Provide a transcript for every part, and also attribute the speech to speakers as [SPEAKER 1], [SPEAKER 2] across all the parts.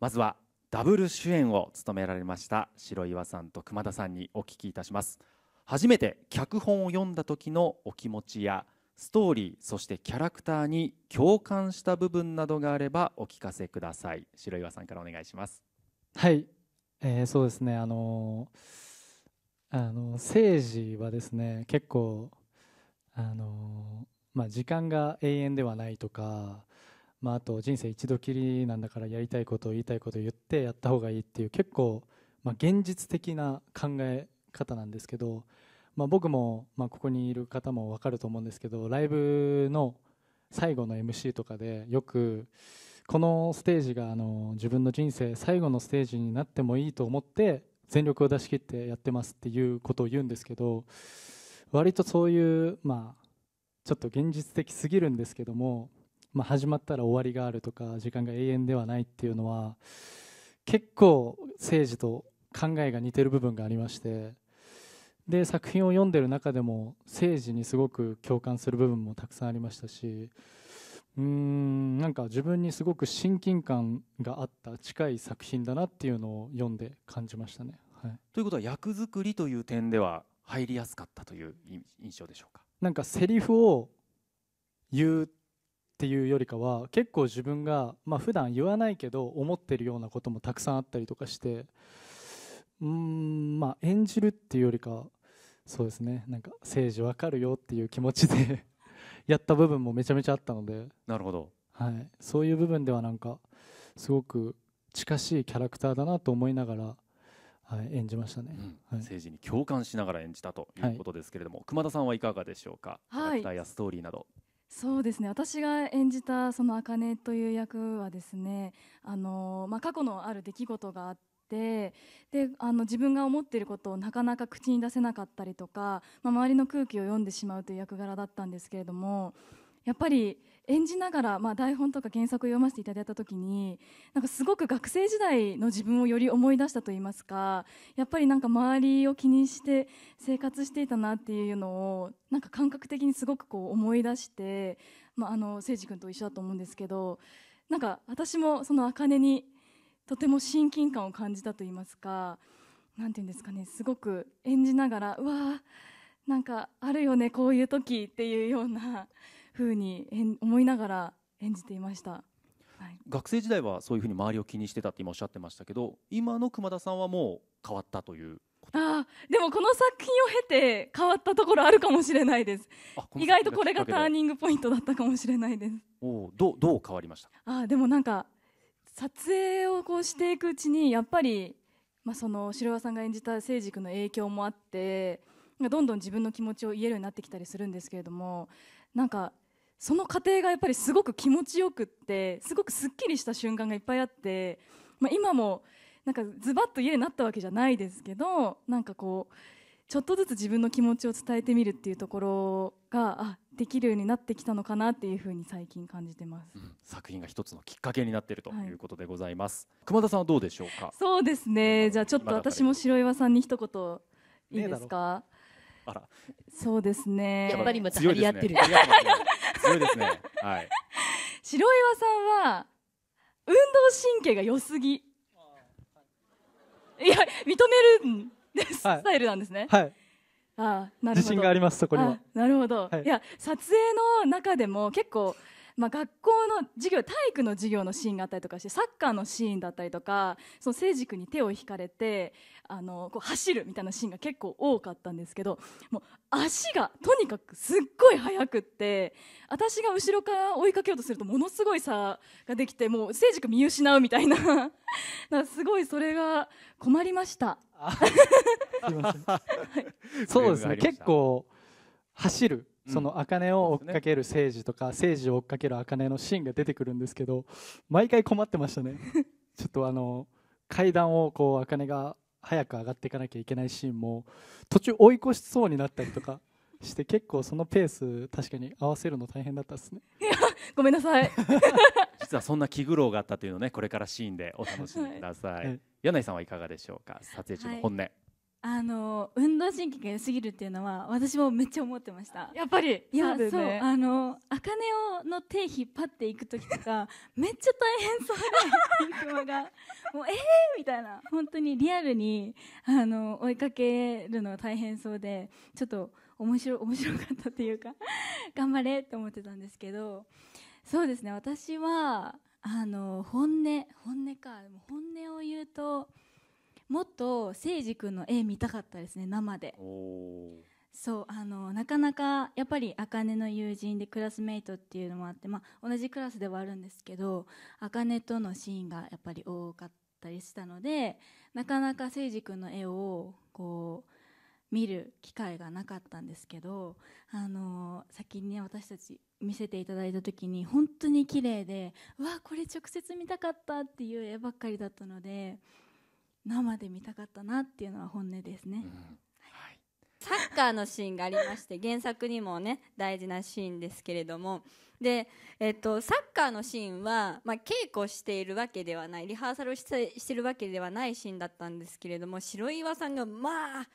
[SPEAKER 1] まずはダブル主演を務められました白岩さんと熊田さんにお聞きいたします初めて脚本を読んだ時のお気持ちやストーリーそしてキャラクターに共感した部分などがあればお聞かせください白岩さんからお願いします
[SPEAKER 2] はい、えー、そうですねあのー、あの政治はですね結構あのー、まあ時間が永遠ではないとかまあ、あと人生一度きりなんだからやりたいことを言いたいことを言ってやった方がいいっていう結構、まあ、現実的な考え方なんですけど、まあ、僕も、まあ、ここにいる方も分かると思うんですけどライブの最後の MC とかでよくこのステージがあの自分の人生最後のステージになってもいいと思って全力を出し切ってやってますっていうことを言うんですけど割とそういう、まあ、ちょっと現実的すぎるんですけどもまあ、始まったら終わりがあるとか時間が永遠ではないっていうのは結構政治と考えが似てる部分がありましてで作品を読んでる中でも政治にすごく共感する部分もたくさんありましたしうーんなんか自分にすごく親近感があった近い作品だなっていうのを読んで感じましたね。はい、
[SPEAKER 1] ということは役作りという点では入りやすかったという印象でしょうか
[SPEAKER 2] なんかセリフを言うっていうよりかは結構自分がまあ普段言わないけど思ってるようなこともたくさんあったりとかしてうんまあ演じるっていうよりかそうですねなんか政治わかるよっていう気持ちで やった部分もめちゃめちゃあったのでなるほど、はい、そういう部分ではなんかすごく近しいキャラクターだなと思いながら、はい、演じましたね、うんはい、
[SPEAKER 1] 政治に共感しながら演じたということですけれども、はい、熊田さんはいかがでしょうか、はい、キャラクターやストーリーなど。そ
[SPEAKER 3] うですね私が演じたその茜という役はですねあの、まあ、過去のある出来事があってであの自分が思っていることをなかなか口に出せなかったりとか、まあ、周りの空気を読んでしまうという役柄だったんですけれどもやっぱり演じながら、まあ、台本とか原作を読ませていただいた時になんかすごく学生時代の自分をより思い出したといいますかやっぱりなんか周りを気にして生活していたなっていうのをなんか感覚的にすごくこう思い出して、まあ、あの誠司君と一緒だと思うんですけどなんか私もその茜にとても親近感を感じたといいますかなんていうんですかねすごく演じながらうわーなんかあるよねこういう時っていうようなふうに思いながら演じていました、は
[SPEAKER 1] い、学生時代はそういうふうに周りを気にしてたって今おっしゃってましたけど今の熊田さんはもう変わったという
[SPEAKER 3] あでもこの作品を経て変わったところあるかもしれないです
[SPEAKER 1] 意外とこれがター
[SPEAKER 3] ニングポイントだったかもしれないです
[SPEAKER 1] おおどどう変わりました
[SPEAKER 3] あでもなんか撮影をこうしていくうちにやっぱり、まあ、その城輪さんが演じた誠司君の影響もあってどんどん自分の気持ちを言えるようになってきたりするんですけれどもなんかその過程がやっぱりすごく気持ちよくってすごくすっきりした瞬間がいっぱいあって、まあ、今もなんかズバッと家になったわけじゃないですけどなんかこうちょっとずつ自分の気持ちを伝えてみるっていうところがあできるようになってきたのかなっていうふうに最近感じてます、うん、
[SPEAKER 1] 作品が一つのきっかけになっているということでございます、はい、熊田さんはどうでしょうか
[SPEAKER 3] そうですねじゃあちょっと私も白岩さんに一言いいですか、ねあら。そうですね。やっぱりまた張り合ってる。
[SPEAKER 1] 強いですね。はい。
[SPEAKER 3] 白岩さんは運動神経が良すぎ。いや認める
[SPEAKER 1] です、スタ
[SPEAKER 3] イルなんですね。はい。あなるほど。自信がありますそこには。なるほど。い、や撮影の中でも結構まあ、学校の授業体育の授業のシーンがあったりとかしてサッカーのシーンだったりとかその聖司君に手を引かれてあのこう走るみたいなシーンが結構多かったんですけどもう足がとにかくすっごい速くって私が後ろから追いかけようとするとものすごい差ができてもう聖司君見失うみたいな なすごいそれが困りました。
[SPEAKER 2] そうですね結構走るその茜を追っかける誠治とか誠治を追っかける茜のシーンが出てくるんですけど毎回困ってましたね ちょっとあの階段をこう茜が早く上がっていかなきゃいけないシーンも途中追い越しそうになったりとか して結構そのペース確かに合わせるの大変だったですねいや
[SPEAKER 4] ごめんなさい
[SPEAKER 1] 実はそんな気苦労があったというのねこれからシーンでお楽しみください、はい、柳井さんはいかがでしょうか撮影中の本音、はい
[SPEAKER 4] あの運動神経が良すぎるっていうのは私もめっちゃ思ってましたやっぱりいやそう,、ね、そうあの茜をの手引っ張っていく時とか めっちゃ大変そうでクがもうええー、みたいな本当にリアルにあの追いかけるの大変そうでちょっと面白面白かったっていうか 頑張れって思ってたんですけどそうですね私はあの本音本音か本音を言うともっと誠司君の絵見たかったですね生でそうあのなかなかやっぱり茜の友人でクラスメイトっていうのもあって、まあ、同じクラスではあるんですけど茜とのシーンがやっぱり多かったりしたのでなかなか誠司君の絵をこう見る機会がなかったんですけど、あの先に、ね、私たち見せていただいた時に本当に綺麗でわあこれ直接見たかったっていう絵ばっかりだったので生で見たかったなっていうのは本音ですね、うん、サッカーのシーンがありまして原作にもね大事なシーンですけれどもで、えっと、サッカーのシーンは、まあ、稽古しているわけではないリハーサルをしてしてるわけではないシーンだったんですけれども白岩さんがまあ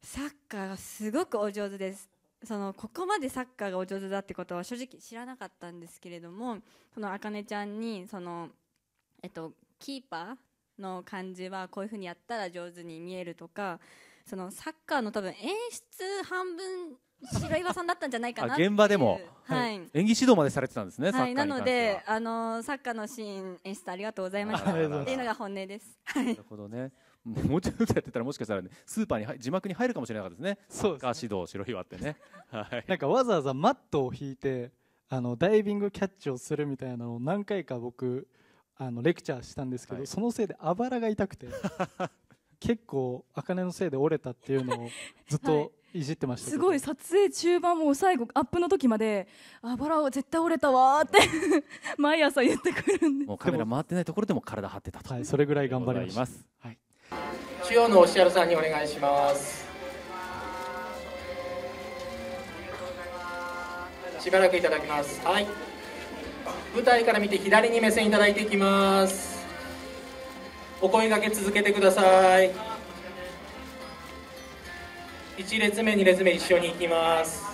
[SPEAKER 4] サッカーがすごくお上手です。そのここまでサッカーがお上手だってことは正直知らなかったんですけれどもその茜ちゃんにその、えっと、キーパーの感じはこういうふうにやったら上手に見えるとかそのサッカーの多分演出半分白岩さんだったんじゃないかな現場
[SPEAKER 1] でも、はい、演技指導までされてたんですね、はい、なので
[SPEAKER 4] あのサッカーのシーン演出ありがとうございましたっていうのが本音です。な
[SPEAKER 1] るほどねもうちょっとやってたらもしかしたら、ね、スーパーに字幕に入るかもしれなかったですね、そうでね指導、白岩ってね、
[SPEAKER 2] はい、なんかわざわざマットを引いてあのダイビングキャッチをするみたいなのを何回か僕あのレクチャーしたんですけど、はい、そのせいであばらが痛くて 結構あかねのせいで折れたっていうのをずっとはいいじってましたす
[SPEAKER 3] ごい撮影中盤も最後アップの時まで「あばらを絶対
[SPEAKER 1] 折れたわ」って 毎朝言ってくるんでもうカメラ回ってないところでも体張ってたと、はい、それ
[SPEAKER 2] ぐらい頑張ります、はい、
[SPEAKER 1] 中央のおしやるさんにお願いします
[SPEAKER 2] しばらくいただきますはい
[SPEAKER 1] 舞台から見て左に目線いただいていきます
[SPEAKER 2] お声掛け続けてください1列目2列目一緒に行きます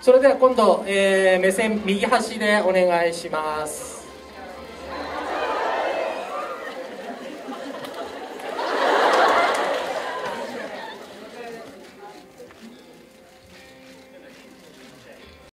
[SPEAKER 1] それでは今度、えー、目線右端でお願いします